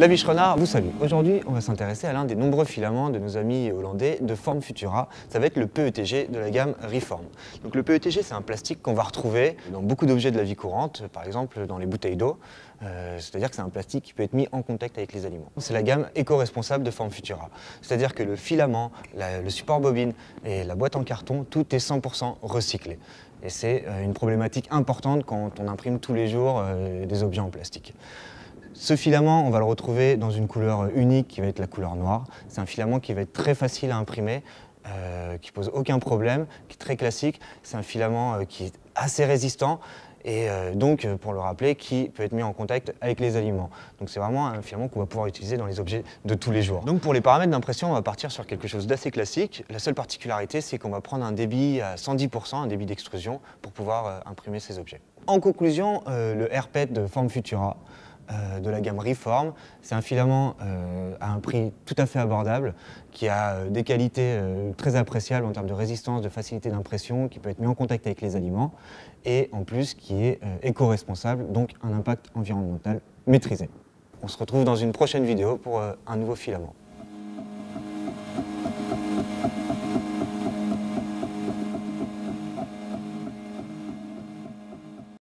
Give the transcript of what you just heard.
La biche renard vous salue. Aujourd'hui, on va s'intéresser à l'un des nombreux filaments de nos amis hollandais de forme Futura. Ça va être le PETG de la gamme Reform. Donc le PETG, c'est un plastique qu'on va retrouver dans beaucoup d'objets de la vie courante, par exemple dans les bouteilles d'eau. Euh, c'est-à-dire que c'est un plastique qui peut être mis en contact avec les aliments. C'est la gamme éco-responsable de Forme Futura. C'est-à-dire que le filament, le support bobine et la boîte en carton, tout est 100% recyclé. Et c'est euh, une problématique importante quand on imprime tous les jours euh, des objets en plastique. Ce filament, on va le retrouver dans une couleur unique qui va être la couleur noire. C'est un filament qui va être très facile à imprimer, qui euh, qui pose aucun problème, qui est très classique. C'est un filament euh, qui est assez résistant et euh, donc, pour le rappeler, qui peut être mis en contact avec les aliments. Donc c'est vraiment un filament qu'on va pouvoir utiliser dans les objets de tous les jours. Donc pour les paramètres d'impression, on va partir sur quelque chose d'assez classique. La seule particularité, c'est qu'on va prendre un débit à 110%, un débit d'extrusion, pour pouvoir imprimer ces objets. En conclusion, le AirPet de Form Futura, euh, de la gamme Reform. C'est un filament euh, à un prix tout à fait abordable, qui a euh, des qualités très appréciables en termes de résistance, de facilité d'impression, qui peut être mis en contact avec les aliments, et en plus qui est éco-responsable, donc un impact environnemental maîtrisé. On se retrouve dans une prochaine vidéo pour un nouveau filament.